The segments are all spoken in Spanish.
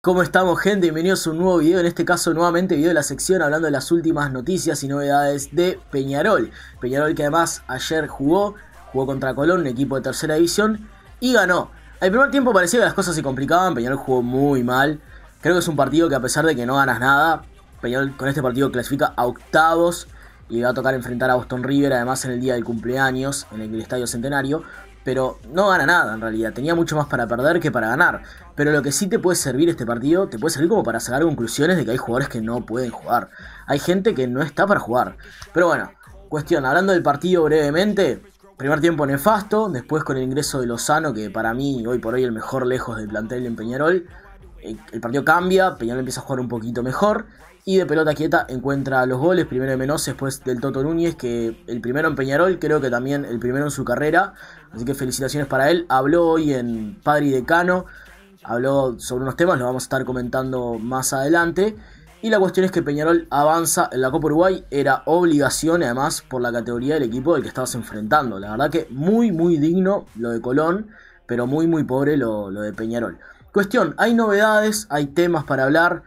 ¿Cómo estamos gente? Bienvenidos a un nuevo video, en este caso nuevamente video de la sección hablando de las últimas noticias y novedades de Peñarol. Peñarol que además ayer jugó, jugó contra Colón, un equipo de tercera división, y ganó. Al primer tiempo parecía que las cosas se complicaban, Peñarol jugó muy mal. Creo que es un partido que a pesar de que no ganas nada, Peñarol con este partido clasifica a octavos y va a tocar enfrentar a Boston River además en el día del cumpleaños, en el Estadio Centenario pero no gana nada en realidad. Tenía mucho más para perder que para ganar. Pero lo que sí te puede servir este partido, te puede servir como para sacar conclusiones de que hay jugadores que no pueden jugar. Hay gente que no está para jugar. Pero bueno, cuestión, hablando del partido brevemente, primer tiempo nefasto, después con el ingreso de Lozano, que para mí hoy por hoy el mejor lejos del plantel en Peñarol el partido cambia, Peñarol empieza a jugar un poquito mejor y de pelota quieta encuentra los goles, primero de Menos, después del Toto Núñez, que el primero en Peñarol, creo que también el primero en su carrera, así que felicitaciones para él. Habló hoy en Padre y Decano, habló sobre unos temas, los vamos a estar comentando más adelante. Y la cuestión es que Peñarol avanza en la Copa Uruguay, era obligación además por la categoría del equipo del que estabas enfrentando. La verdad que muy, muy digno lo de Colón, pero muy, muy pobre lo, lo de Peñarol. Cuestión, hay novedades, hay temas para hablar.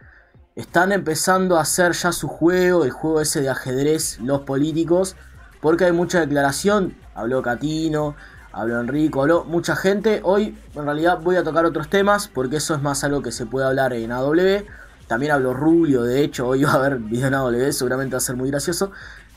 Están empezando a hacer ya su juego, el juego ese de ajedrez, los políticos, porque hay mucha declaración. Habló Catino, habló Enrico, habló mucha gente. Hoy en realidad voy a tocar otros temas, porque eso es más algo que se puede hablar en AW. También habló Rubio, de hecho, hoy va a haber video en AW, seguramente va a ser muy gracioso.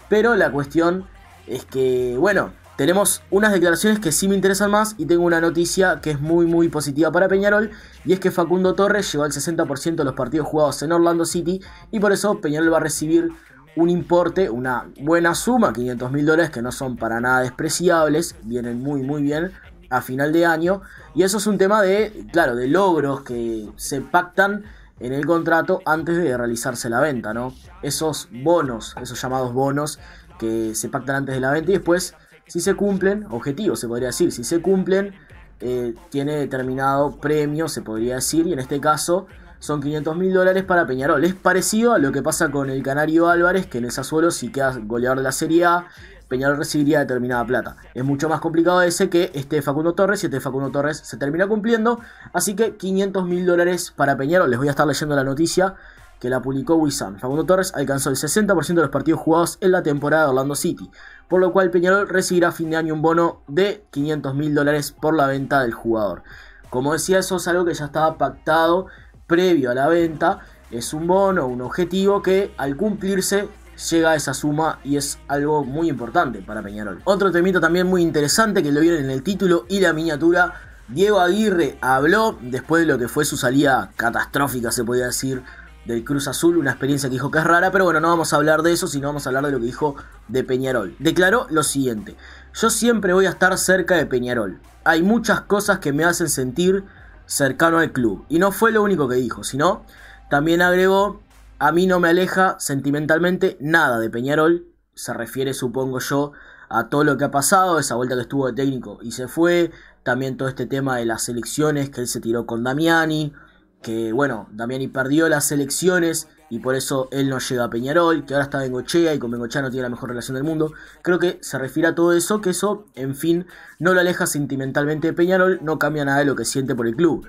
Pero la cuestión es que, bueno, tenemos unas declaraciones que sí me interesan más y tengo una noticia que es muy muy positiva para Peñarol y es que Facundo Torres llegó al 60% de los partidos jugados en Orlando City y por eso Peñarol va a recibir un importe, una buena suma, 500 mil dólares que no son para nada despreciables, vienen muy muy bien a final de año y eso es un tema de, claro, de logros que se pactan en el contrato antes de realizarse la venta, ¿no? Esos bonos, esos llamados bonos que se pactan antes de la venta y después si se cumplen, objetivos se podría decir, si se cumplen, eh, tiene determinado premio, se podría decir, y en este caso son 500 mil dólares para Peñarol. Es parecido a lo que pasa con el Canario Álvarez, que en el Sassuolo, si queda golear de la Serie A, Peñarol recibiría determinada plata. Es mucho más complicado ese que este Facundo Torres, y este Facundo Torres se termina cumpliendo, así que 500 mil dólares para Peñarol. Les voy a estar leyendo la noticia que la publicó Wissam. Facundo Torres alcanzó el 60% de los partidos jugados en la temporada de Orlando City, por lo cual Peñarol recibirá a fin de año un bono de 500 mil dólares por la venta del jugador. Como decía, eso es algo que ya estaba pactado previo a la venta. Es un bono, un objetivo que al cumplirse llega a esa suma y es algo muy importante para Peñarol. Otro temito también muy interesante que lo vieron en el título y la miniatura. Diego Aguirre habló después de lo que fue su salida catastrófica, se podría decir, del Cruz Azul, una experiencia que dijo que es rara, pero bueno, no vamos a hablar de eso, sino vamos a hablar de lo que dijo de Peñarol. Declaró lo siguiente, yo siempre voy a estar cerca de Peñarol, hay muchas cosas que me hacen sentir cercano al club, y no fue lo único que dijo, sino también agregó, a mí no me aleja sentimentalmente nada de Peñarol, se refiere supongo yo a todo lo que ha pasado, esa vuelta que estuvo de técnico y se fue, también todo este tema de las elecciones que él se tiró con Damiani, que bueno, Damiani perdió las elecciones y por eso él no llega a Peñarol, que ahora está Bengochea y con Bengochea no tiene la mejor relación del mundo. Creo que se refiere a todo eso, que eso, en fin, no lo aleja sentimentalmente de Peñarol, no cambia nada de lo que siente por el club.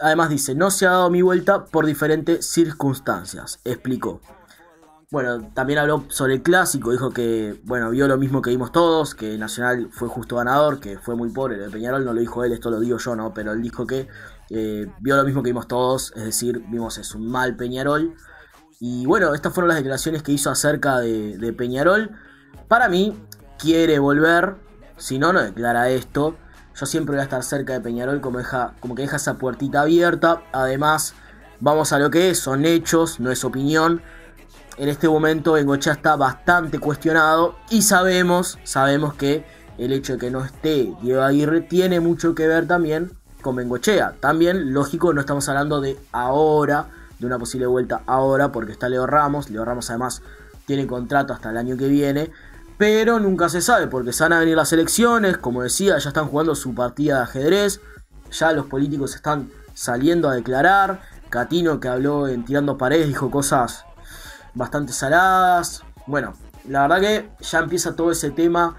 Además dice, no se ha dado mi vuelta por diferentes circunstancias, explicó. Bueno, también habló sobre el clásico, dijo que, bueno, vio lo mismo que vimos todos, que Nacional fue justo ganador, que fue muy pobre, lo de Peñarol no lo dijo él, esto lo digo yo, ¿no? Pero él dijo que eh, vio lo mismo que vimos todos, es decir, vimos es un mal Peñarol. Y bueno, estas fueron las declaraciones que hizo acerca de, Peñarol. Para mí, quiere volver, si no, no declara esto. Yo siempre voy a estar cerca de Peñarol como, deja, como que deja esa puertita abierta. Además, vamos a lo que es, son hechos, no es opinión. En este momento Engocha está bastante cuestionado y sabemos, sabemos que el hecho de que no esté Diego Aguirre tiene mucho que ver también con Bengochea. También, lógico, no estamos hablando de ahora, de una posible vuelta ahora, porque está Leo Ramos. Leo Ramos además tiene contrato hasta el año que viene. Pero nunca se sabe, porque se van a venir las elecciones, como decía, ya están jugando su partida de ajedrez, ya los políticos están saliendo a declarar. Catino que habló en Tirando Paredes dijo cosas bastante saladas. Bueno, la verdad que ya empieza todo ese tema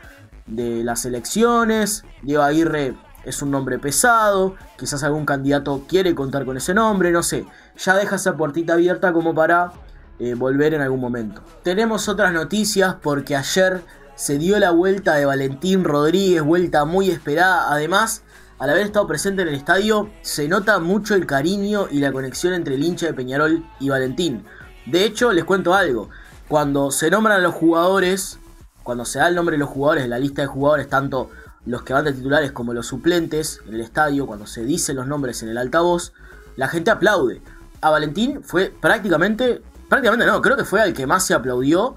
de las elecciones. Diego Aguirre es un nombre pesado, quizás algún candidato quiere contar con ese nombre, no sé, ya deja esa puertita abierta como para eh, volver en algún momento. Tenemos otras noticias porque ayer se dio la vuelta de Valentín Rodríguez, vuelta muy esperada, además... Al haber estado presente en el estadio, se nota mucho el cariño y la conexión entre el hincha de Peñarol y Valentín. De hecho, les cuento algo. Cuando se nombran a los jugadores, cuando se da el nombre de los jugadores, la lista de jugadores, tanto los que van de titulares como los suplentes en el estadio, cuando se dicen los nombres en el altavoz, la gente aplaude. A Valentín fue prácticamente, prácticamente no, creo que fue al que más se aplaudió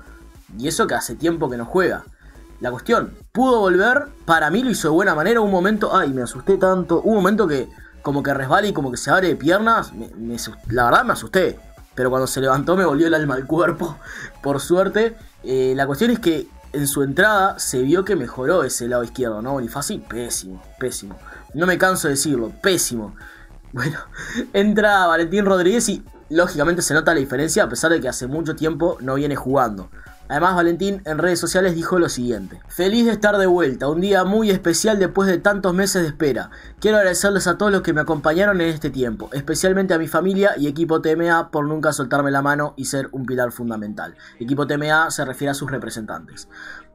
y eso que hace tiempo que no juega. La cuestión, pudo volver, para mí lo hizo de buena manera, un momento, ay, me asusté tanto, un momento que como que resbala y como que se abre de piernas, la verdad me asusté, pero cuando se levantó me volvió el alma al cuerpo, por suerte. Eh, la cuestión es que en su entrada se vio que mejoró ese lado izquierdo, ¿no? fácil pésimo, pésimo. No me canso de decirlo, pésimo. Bueno, entra Valentín Rodríguez y lógicamente se nota la diferencia a pesar de que hace mucho tiempo no viene jugando. Además, Valentín en redes sociales dijo lo siguiente. Feliz de estar de vuelta, un día muy especial después de tantos meses de espera. Quiero agradecerles a todos los que me acompañaron en este tiempo, especialmente a mi familia y equipo TMA por nunca soltarme la mano y ser un pilar fundamental. Equipo TMA se refiere a sus representantes.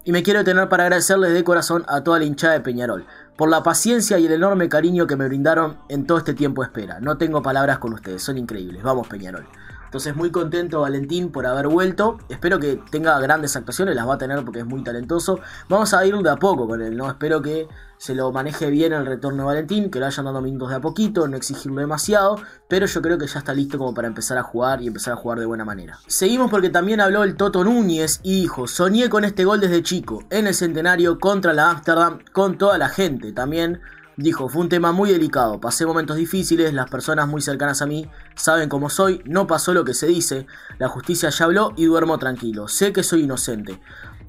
Y me quiero detener para agradecerles de corazón a toda la hinchada de Peñarol, por la paciencia y el enorme cariño que me brindaron en todo este tiempo de espera. No tengo palabras con ustedes, son increíbles. Vamos Peñarol. Entonces muy contento Valentín por haber vuelto. Espero que tenga grandes actuaciones, las va a tener porque es muy talentoso. Vamos a ir de a poco con él, ¿no? Espero que se lo maneje bien el retorno de Valentín, que lo hayan dado minutos de a poquito, no exigirlo demasiado, pero yo creo que ya está listo como para empezar a jugar y empezar a jugar de buena manera. Seguimos porque también habló el Toto Núñez y dijo, soñé con este gol desde chico, en el centenario contra la Amsterdam, con toda la gente también. Dijo, fue un tema muy delicado, pasé momentos difíciles, las personas muy cercanas a mí saben cómo soy, no pasó lo que se dice, la justicia ya habló y duermo tranquilo, sé que soy inocente.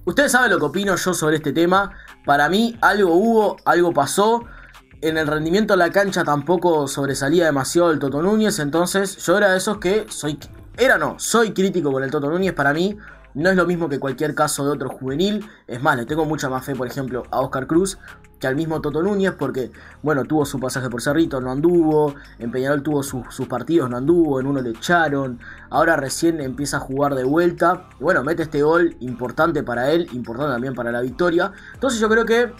Ustedes saben lo que opino yo sobre este tema, para mí algo hubo, algo pasó, en el rendimiento de la cancha tampoco sobresalía demasiado el Toto Núñez, entonces yo era de esos que soy, era no, soy crítico con el Toto Núñez, para mí no es lo mismo que cualquier caso de otro juvenil. Es más, le tengo mucha más fe, por ejemplo, a Oscar Cruz que al mismo Toto Núñez, porque, bueno, tuvo su pasaje por Cerrito, no anduvo, en Peñarol tuvo sus partidos, no anduvo, en uno le echaron, ahora recién empieza a jugar de vuelta, bueno, mete este gol importante para él, importante también para la victoria, entonces yo creo que,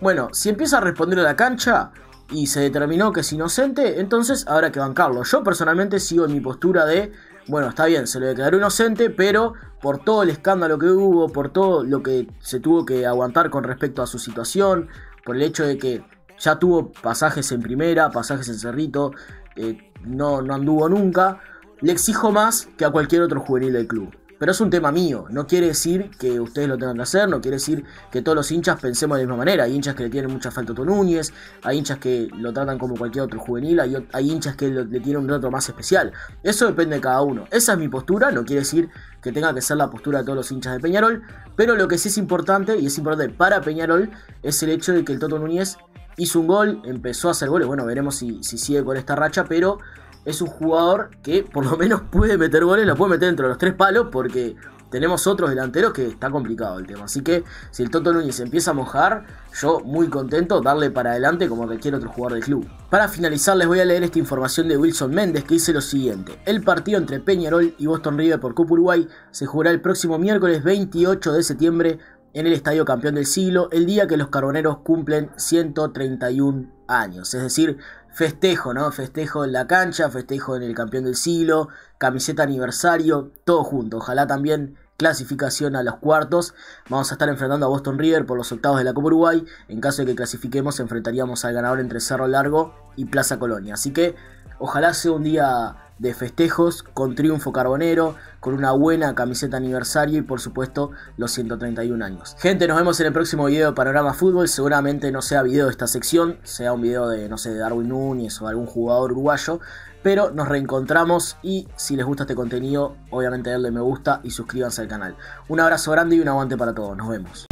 bueno, si empieza a responder a la cancha y se determinó que es inocente, entonces habrá que bancarlo, yo personalmente sigo en mi postura de bueno, está bien, se le declaró inocente, pero por todo el escándalo que hubo, por todo lo que se tuvo que aguantar con respecto a su situación, por el hecho de que ya tuvo pasajes en primera, pasajes en Cerrito, eh, no anduvo nunca. Le exijo más que a cualquier otro juvenil del club. Pero es un tema mío, no quiere decir que ustedes lo tengan que hacer, no quiere decir que todos los hinchas pensemos de la misma manera. Hay hinchas que le tienen mucha falta a Núñez, hay hinchas que lo tratan como cualquier otro juvenil, hay, hinchas que le tienen un trato más especial. Eso depende de cada uno. Esa es mi postura, no quiere decir que tenga que ser la postura de todos los hinchas de Peñarol, pero lo que sí es importante, y es importante para Peñarol, es el hecho de que el Toto Núñez hizo un gol, empezó a hacer goles, bueno, veremos si, si sigue con esta racha, pero es un jugador que por lo menos puede meter goles, lo puede meter dentro de los tres palos porque tenemos otros delanteros que está complicado el tema. Así que si el Toto Núñez empieza a mojar, yo muy contento darle para adelante como requiere otro jugador del club. Para finalizar les voy a leer esta información de Wilson Méndez que dice lo siguiente. El partido entre Peñarol y Boston River por Copa Uruguay se jugará el próximo miércoles 28 de septiembre en el Estadio Campeón del Siglo, el día que los carboneros cumplen 131 años. Es decir, festejo, ¿no? Festejo en la cancha, festejo en el campeón del siglo, camiseta aniversario, todo junto. Ojalá también clasificación a los cuartos. Vamos a estar enfrentando a Boston River por los octavos de la Copa Uruguay. En caso de que clasifiquemos, enfrentaríamos al ganador entre Cerro Largo y Plaza Colonia. Así que ojalá sea un día de festejos con triunfo carbonero, con una buena camiseta aniversario y por supuesto los 131 años. Gente, nos vemos en el próximo video de Panorama Fútbol. Seguramente no sea video de esta sección, sea un video de, no sé, de Darwin Núñez o algún jugador uruguayo. Pero nos reencontramos y si les gusta este contenido, obviamente denle me gusta y suscríbanse al canal. Un abrazo grande y un aguante para todos. Nos vemos.